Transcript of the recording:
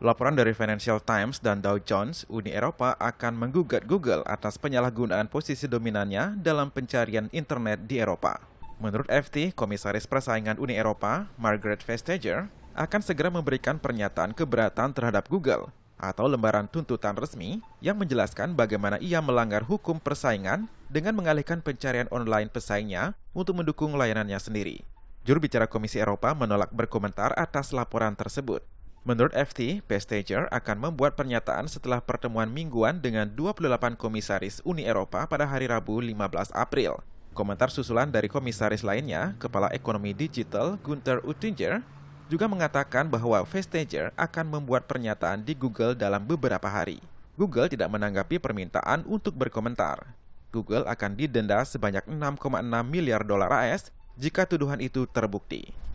Laporan dari Financial Times dan Dow Jones, Uni Eropa akan menggugat Google atas penyalahgunaan posisi dominannya dalam pencarian internet di Eropa. Menurut FT, Komisaris Persaingan Uni Eropa, Margaret Vestager, akan segera memberikan pernyataan keberatan terhadap Google atau lembaran tuntutan resmi yang menjelaskan bagaimana ia melanggar hukum persaingan dengan mengalihkan pencarian online pesaingnya untuk mendukung layanannya sendiri. Juru bicara Komisi Eropa menolak berkomentar atas laporan tersebut. Menurut FT, Vestager akan membuat pernyataan setelah pertemuan mingguan dengan 28 komisaris Uni Eropa pada hari Rabu 15 April. Komentar susulan dari komisaris lainnya, Kepala Ekonomi Digital Gunther Uttinger, juga mengatakan bahwa Vestager akan membuat pernyataan di Google dalam beberapa hari. Google tidak menanggapi permintaan untuk berkomentar. Google akan didenda sebanyak 6,6 miliar dolar AS jika tuduhan itu terbukti.